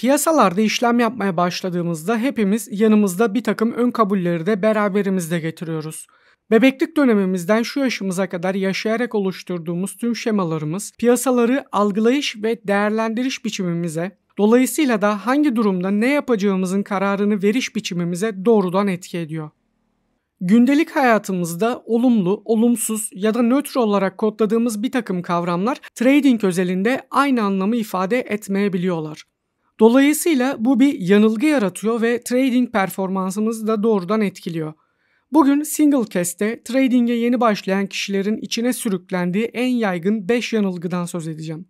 Piyasalarda işlem yapmaya başladığımızda hepimiz yanımızda bir takım ön kabulleri de beraberimizde getiriyoruz. Bebeklik dönemimizden şu yaşımıza kadar yaşayarak oluşturduğumuz tüm şemalarımız piyasaları algılayış ve değerlendiriş biçimimize, dolayısıyla da hangi durumda ne yapacağımızın kararını veriş biçimimize doğrudan etki ediyor. Gündelik hayatımızda olumlu, olumsuz ya da nötr olarak kodladığımız bir takım kavramlar trading özelinde aynı anlamı ifade etmeyebiliyorlar. Dolayısıyla bu bir yanılgı yaratıyor ve trading performansımızı da doğrudan etkiliyor. Bugün single cast'te trading'e yeni başlayan kişilerin içine sürüklendiği en yaygın 5 yanılgıdan söz edeceğim.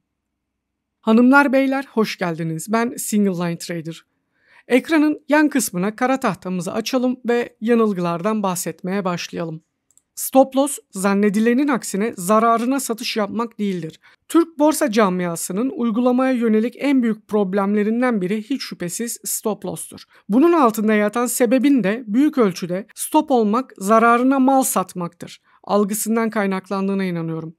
Hanımlar beyler hoş geldiniz. Ben Single Line Trader. Ekranın yan kısmına kara tahtamızı açalım ve yanılgılardan bahsetmeye başlayalım. Stop loss zannedilenin aksine zararına satış yapmak değildir. Türk borsa camiasının uygulamaya yönelik en büyük problemlerinden biri hiç şüphesiz stop loss'tur. Bunun altında yatan sebebin de büyük ölçüde stop olmak zararına mal satmaktır algısından kaynaklandığına inanıyorum.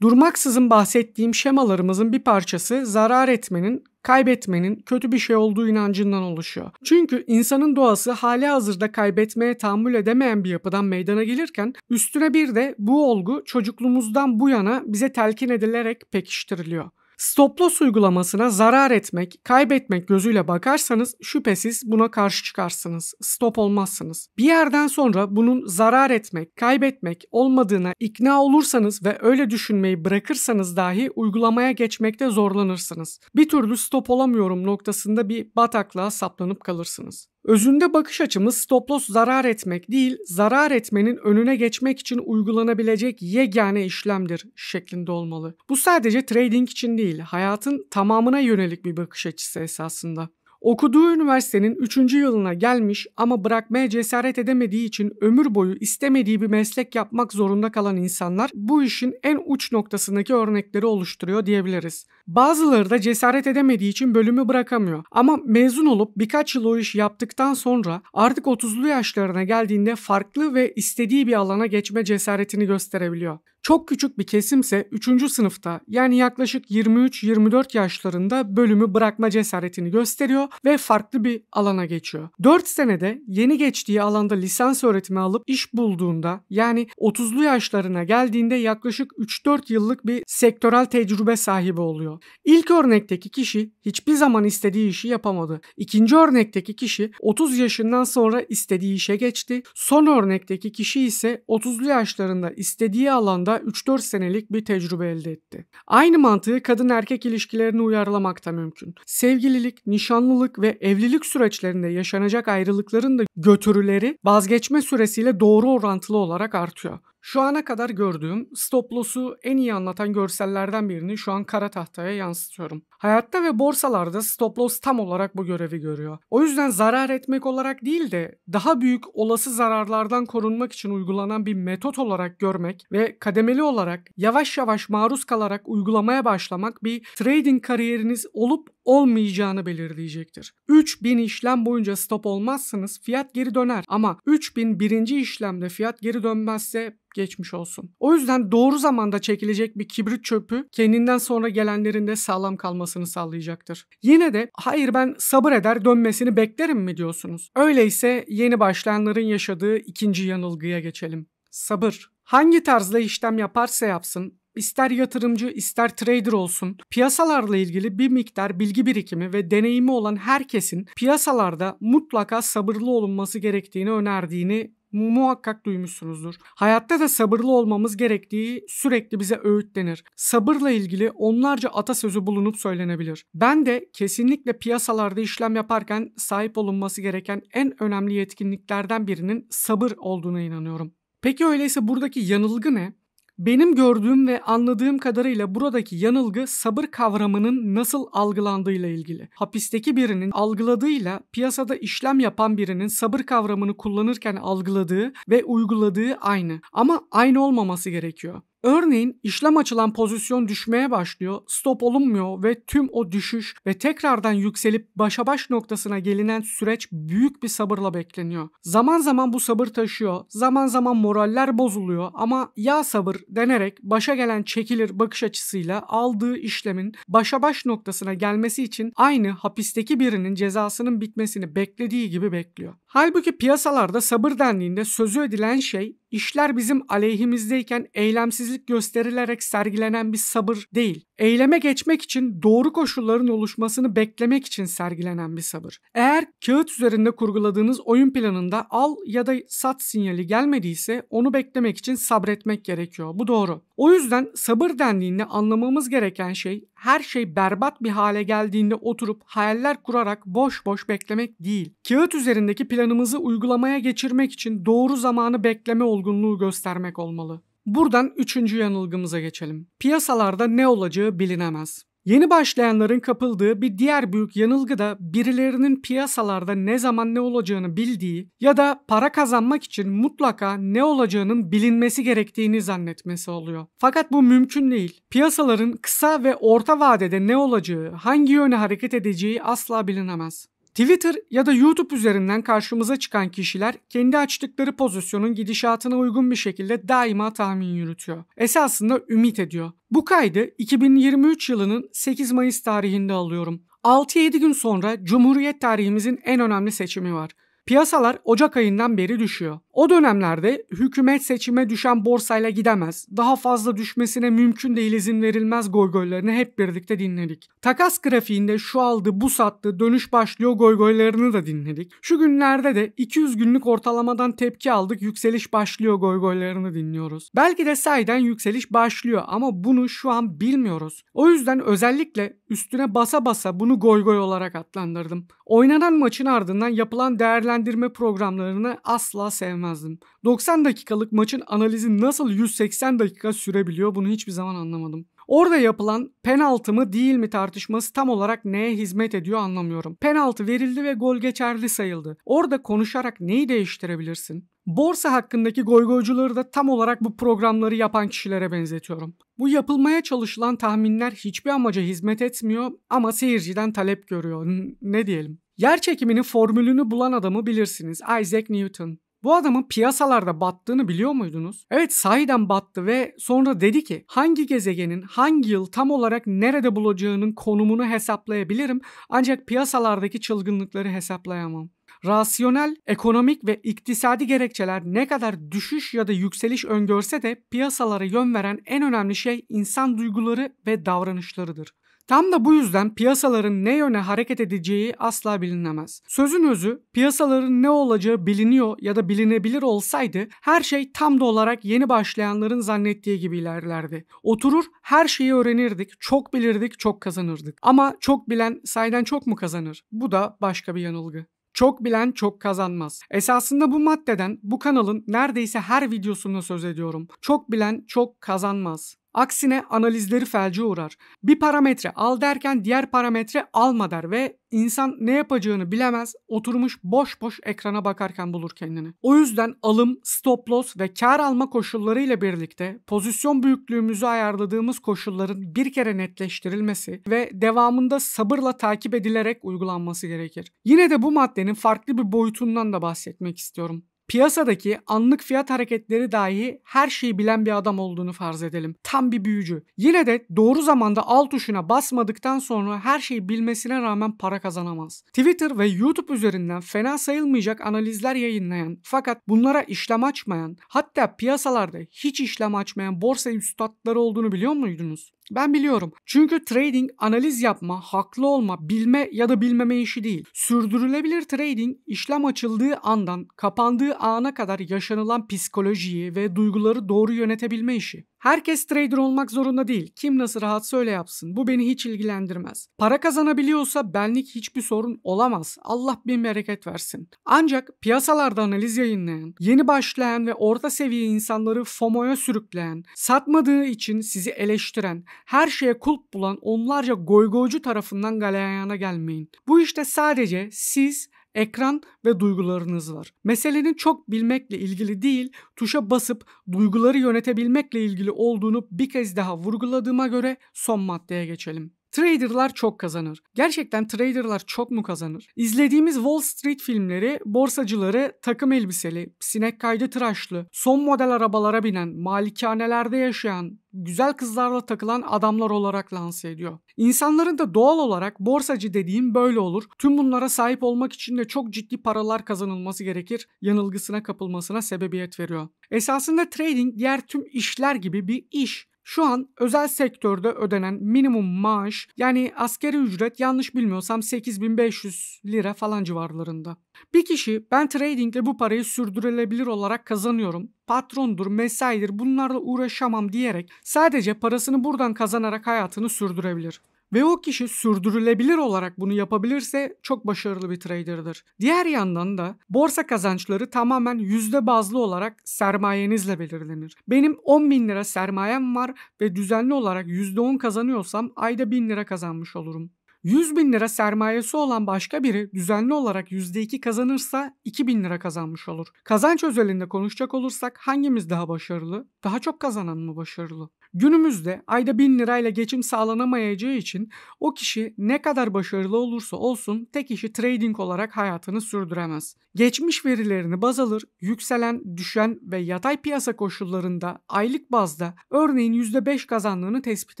Durmaksızın bahsettiğim şemalarımızın bir parçası zarar etmenin, kaybetmenin kötü bir şey olduğu inancından oluşuyor. Çünkü insanın doğası hali hazırda kaybetmeye tahammül edemeyen bir yapıdan meydana gelirken üstüne bir de bu olgu çocukluğumuzdan bu yana bize telkin edilerek pekiştiriliyor. Stop loss uygulamasına zarar etmek, kaybetmek gözüyle bakarsanız şüphesiz buna karşı çıkarsınız. Stop olmazsınız. Bir yerden sonra bunun zarar etmek, kaybetmek olmadığına ikna olursanız ve öyle düşünmeyi bırakırsanız dahi uygulamaya geçmekte zorlanırsınız. Bir türlü stop olamıyorum noktasında bir bataklığa saplanıp kalırsınız. Özünde bakış açımız stop loss zarar etmek değil, zarar etmenin önüne geçmek için uygulanabilecek yegane işlemdir şeklinde olmalı. Bu sadece trading için değil, hayatın tamamına yönelik bir bakış açısı esasında. Okuduğu üniversitenin 3. yılına gelmiş ama bırakmaya cesaret edemediği için ömür boyu istemediği bir meslek yapmak zorunda kalan insanlar bu işin en uç noktasındaki örnekleri oluşturuyor diyebiliriz. Bazıları da cesaret edemediği için bölümü bırakamıyor. Ama mezun olup birkaç yıl o iş yaptıktan sonra artık 30'lu yaşlarına geldiğinde farklı ve istediği bir alana geçme cesaretini gösterebiliyor. Çok küçük bir kesimse 3. sınıfta yani yaklaşık 23-24 yaşlarında bölümü bırakma cesaretini gösteriyor ve farklı bir alana geçiyor. 4 senede yeni geçtiği alanda lisans öğretimi alıp iş bulduğunda yani 30'lu yaşlarına geldiğinde yaklaşık 3-4 yıllık bir sektörel tecrübe sahibi oluyor. İlk örnekteki kişi hiçbir zaman istediği işi yapamadı. İkinci örnekteki kişi 30 yaşından sonra istediği işe geçti. Son örnekteki kişi ise 30'lu yaşlarında istediği alanda 3-4 senelik bir tecrübe elde etti. Aynı mantığı kadın erkek ilişkilerini uyarlamak da mümkün. Sevgililik, nişanlılık ve evlilik süreçlerinde yaşanacak ayrılıkların da götürüleri vazgeçme süresiyle doğru orantılı olarak artıyor. Şu ana kadar gördüğüm stop loss'u en iyi anlatan görsellerden birini şu an kara tahtaya yansıtıyorum. Hayatta ve borsalarda stop loss tam olarak bu görevi görüyor. O yüzden zarar etmek olarak değil de daha büyük olası zararlardan korunmak için uygulanan bir metot olarak görmek ve kademeli olarak yavaş yavaş maruz kalarak uygulamaya başlamak bir trading kariyeriniz olup olmayacağını belirleyecektir. 3000 işlem boyunca stop olmazsanız fiyat geri döner ama 3000 birinci işlemde fiyat geri dönmezse geçmiş olsun. O yüzden doğru zamanda çekilecek bir kibrit çöpü kendinden sonra gelenlerin de sağlam kalmasını sağlayacaktır. Yine de hayır ben sabır eder dönmesini beklerim mi diyorsunuz? Öyleyse yeni başlayanların yaşadığı ikinci yanılgıya geçelim. Sabır. Hangi tarzda işlem yaparsa yapsın ister yatırımcı ister trader olsun piyasalarla ilgili bir miktar bilgi birikimi ve deneyimi olan herkesin piyasalarda mutlaka sabırlı olunması gerektiğini önerdiğini muhakkak duymuşsunuzdur. Hayatta da sabırlı olmamız gerektiği sürekli bize öğütlenir. Sabırla ilgili onlarca atasözü bulunup söylenebilir. Ben de kesinlikle piyasalarda işlem yaparken sahip olunması gereken en önemli yetkinliklerden birinin sabır olduğuna inanıyorum. Peki öyleyse buradaki yanılgı ne? Benim gördüğüm ve anladığım kadarıyla buradaki yanılgı sabır kavramının nasıl algılandığıyla ilgili. Hapisteki birinin algıladığıyla piyasada işlem yapan birinin sabır kavramını kullanırken algıladığı ve uyguladığı aynı. Ama aynı olmaması gerekiyor. Örneğin işlem açılan pozisyon düşmeye başlıyor, stop olunmuyor ve tüm o düşüş ve tekrardan yükselip başa baş noktasına gelinen süreç büyük bir sabırla bekleniyor. Zaman zaman bu sabır taşıyor, zaman zaman moraller bozuluyor ama ya sabır denerek başa gelen çekilir bakış açısıyla aldığı işlemin başa baş noktasına gelmesi için aynı hapisteki birinin cezasının bitmesini beklediği gibi bekliyor. Halbuki piyasalarda sabır dendiğinde sözü edilen şey İşler bizim aleyhimizdeyken eylemsizlik gösterilerek sergilenen bir sabır değil. Eyleme geçmek için doğru koşulların oluşmasını beklemek için sergilenen bir sabır. Eğer kağıt üzerinde kurguladığınız oyun planında al ya da sat sinyali gelmediyse onu beklemek için sabretmek gerekiyor. Bu doğru. O yüzden sabır dendiğinde anlamamız gereken şey her şey berbat bir hale geldiğinde oturup hayaller kurarak boş boş beklemek değil. Kağıt üzerindeki planımızı uygulamaya geçirmek için doğru zamanı bekleme olgunluğu göstermek olmalı. Buradan üçüncü yanılgımıza geçelim. Piyasalarda ne olacağı bilinemez. Yeni başlayanların kapıldığı bir diğer büyük yanılgı da birilerinin piyasalarda ne zaman ne olacağını bildiği ya da para kazanmak için mutlaka ne olacağının bilinmesi gerektiğini zannetmesi oluyor. Fakat bu mümkün değil. Piyasaların kısa ve orta vadede ne olacağı, hangi yöne hareket edeceği asla bilinemez. Twitter ya da YouTube üzerinden karşımıza çıkan kişiler kendi açtıkları pozisyonun gidişatına uygun bir şekilde daima tahmin yürütüyor. Esasında ümit ediyor. Bu kaydı 2023 yılının 8 Mayıs tarihinde alıyorum. 6-7 gün sonra Cumhuriyet tarihimizin en önemli seçimi var. Piyasalar Ocak ayından beri düşüyor. O dönemlerde hükümet seçime düşen borsayla gidemez, daha fazla düşmesine mümkün değil izin verilmez goygoylarını hep birlikte dinledik. Takas grafiğinde şu aldı bu sattı dönüş başlıyor goygoylarını da dinledik. Şu günlerde de 200 günlük ortalamadan tepki aldık yükseliş başlıyor goygoylarını dinliyoruz. Belki de sayeden yükseliş başlıyor ama bunu şu an bilmiyoruz. O yüzden özellikle üstüne basa basa bunu goygoy olarak adlandırdım. Oynanan maçın ardından yapılan değerlendirme programlarını asla sevmem beklemezdim. 90 dakikalık maçın analizi nasıl 180 dakika sürebiliyor bunu hiçbir zaman anlamadım. Orada yapılan penaltı mı değil mi tartışması tam olarak neye hizmet ediyor anlamıyorum. Penaltı verildi ve gol geçerli sayıldı. Orada konuşarak neyi değiştirebilirsin? Borsa hakkındaki goygoycuları da tam olarak bu programları yapan kişilere benzetiyorum. Bu yapılmaya çalışılan tahminler hiçbir amaca hizmet etmiyor ama seyirciden talep görüyor. N- ne diyelim? Yer çekiminin formülünü bulan adamı bilirsiniz. Isaac Newton. Bu adamın piyasalarda battığını biliyor muydunuz? Evet sahiden battı ve sonra dedi ki hangi gezegenin hangi yıl tam olarak nerede bulacağının konumunu hesaplayabilirim ancak piyasalardaki çılgınlıkları hesaplayamam. Rasyonel, ekonomik ve iktisadi gerekçeler ne kadar düşüş ya da yükseliş öngörse de piyasalara yön veren en önemli şey insan duyguları ve davranışlarıdır. Tam da bu yüzden piyasaların ne yöne hareket edeceği asla bilinemez. Sözün özü piyasaların ne olacağı biliniyor ya da bilinebilir olsaydı her şey tam da olarak yeni başlayanların zannettiği gibi ilerlerdi. Oturur her şeyi öğrenirdik, çok bilirdik, çok kazanırdık. Ama çok bilen sayeden çok mu kazanır? Bu da başka bir yanılgı. Çok bilen çok kazanmaz. Esasında bu maddeden bu kanalın neredeyse her videosunda söz ediyorum. Çok bilen çok kazanmaz. Aksine analizleri felce uğrar. Bir parametre al derken diğer parametre alma der ve insan ne yapacağını bilemez oturmuş boş boş ekrana bakarken bulur kendini. O yüzden alım, stop loss ve kar alma koşulları ile birlikte pozisyon büyüklüğümüzü ayarladığımız koşulların bir kere netleştirilmesi ve devamında sabırla takip edilerek uygulanması gerekir. Yine de bu maddenin farklı bir boyutundan da bahsetmek istiyorum. Piyasadaki anlık fiyat hareketleri dahi her şeyi bilen bir adam olduğunu farz edelim. Tam bir büyücü. Yine de doğru zamanda al tuşuna basmadıktan sonra her şeyi bilmesine rağmen para kazanamaz. Twitter ve YouTube üzerinden fena sayılmayacak analizler yayınlayan fakat bunlara işlem açmayan hatta piyasalarda hiç işlem açmayan borsa üstadları olduğunu biliyor muydunuz? Ben biliyorum. Çünkü trading analiz yapma, haklı olma, bilme ya da bilmeme işi değil. Sürdürülebilir trading işlem açıldığı andan kapandığı ana kadar yaşanılan psikolojiyi ve duyguları doğru yönetebilme işi. Herkes trader olmak zorunda değil. Kim nasıl rahatsa öyle yapsın. Bu beni hiç ilgilendirmez. Para kazanabiliyorsa benlik hiçbir sorun olamaz. Allah bir bereket versin. Ancak piyasalarda analiz yayınlayan, yeni başlayan ve orta seviye insanları FOMO'ya sürükleyen, satmadığı için sizi eleştiren, her şeye kulp bulan onlarca goygoycu tarafından galeyana gelmeyin. Bu işte sadece siz ekran ve duygularınız var. Meselenin çok bilmekle ilgili değil, tuşa basıp duyguları yönetebilmekle ilgili olduğunu bir kez daha vurguladığıma göre son maddeye geçelim. Traderlar çok kazanır. Gerçekten traderlar çok mu kazanır? İzlediğimiz Wall Street filmleri borsacıları takım elbiseli, sinek kaydı tıraşlı, son model arabalara binen, malikanelerde yaşayan, güzel kızlarla takılan adamlar olarak lanse ediyor. İnsanların da doğal olarak borsacı dediğim böyle olur. Tüm bunlara sahip olmak için de çok ciddi paralar kazanılması gerekir. Yanılgısına kapılmasına sebebiyet veriyor. Esasında trading diğer tüm işler gibi bir iş. Şu an özel sektörde ödenen minimum maaş yani askeri ücret yanlış bilmiyorsam 8500 lira falan civarlarında. Bir kişi ben tradingle bu parayı sürdürülebilir olarak kazanıyorum. Patrondur, mesaidir bunlarla uğraşamam diyerek sadece parasını buradan kazanarak hayatını sürdürebilir. Ve o kişi sürdürülebilir olarak bunu yapabilirse çok başarılı bir trader'dır. Diğer yandan da borsa kazançları tamamen yüzde bazlı olarak sermayenizle belirlenir. Benim 10 bin lira sermayem var ve düzenli olarak yüzde %10 kazanıyorsam ayda 1000 lira kazanmış olurum. 100 bin lira sermayesi olan başka biri düzenli olarak %2 kazanırsa 2 bin lira kazanmış olur. Kazanç özelinde konuşacak olursak hangimiz daha başarılı? Daha çok kazanan mı başarılı? Günümüzde ayda 1000 lirayla geçim sağlanamayacağı için o kişi ne kadar başarılı olursa olsun tek işi trading olarak hayatını sürdüremez. Geçmiş verilerini baz alır, yükselen, düşen ve yatay piyasa koşullarında aylık bazda örneğin %5 kazandığını tespit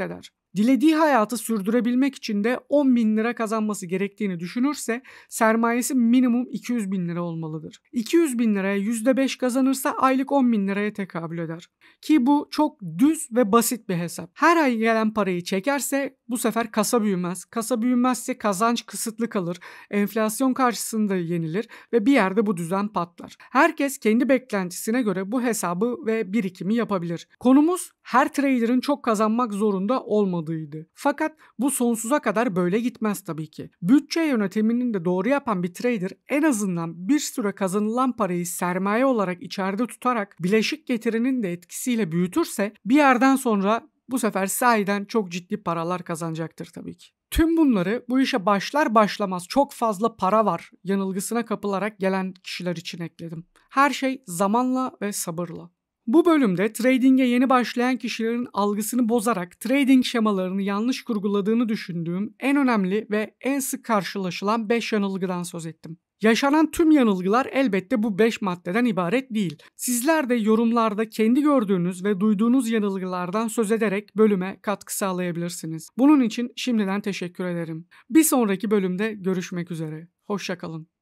eder dilediği hayatı sürdürebilmek için de 10 bin lira kazanması gerektiğini düşünürse sermayesi minimum 200 bin lira olmalıdır. 200 bin liraya %5 kazanırsa aylık 10 bin liraya tekabül eder. Ki bu çok düz ve basit bir hesap. Her ay gelen parayı çekerse bu sefer kasa büyümez. Kasa büyümezse kazanç kısıtlı kalır. Enflasyon karşısında yenilir ve bir yerde bu düzen patlar. Herkes kendi beklentisine göre bu hesabı ve birikimi yapabilir. Konumuz her trader'ın çok kazanmak zorunda olmalı olmadıydı. Fakat bu sonsuza kadar böyle gitmez tabii ki. Bütçe yönetiminin de doğru yapan bir trader en azından bir süre kazanılan parayı sermaye olarak içeride tutarak bileşik getirinin de etkisiyle büyütürse bir yerden sonra bu sefer sahiden çok ciddi paralar kazanacaktır tabii ki. Tüm bunları bu işe başlar başlamaz çok fazla para var yanılgısına kapılarak gelen kişiler için ekledim. Her şey zamanla ve sabırla. Bu bölümde trading'e yeni başlayan kişilerin algısını bozarak trading şemalarını yanlış kurguladığını düşündüğüm en önemli ve en sık karşılaşılan 5 yanılgıdan söz ettim. Yaşanan tüm yanılgılar elbette bu 5 maddeden ibaret değil. Sizler de yorumlarda kendi gördüğünüz ve duyduğunuz yanılgılardan söz ederek bölüme katkı sağlayabilirsiniz. Bunun için şimdiden teşekkür ederim. Bir sonraki bölümde görüşmek üzere. Hoşçakalın.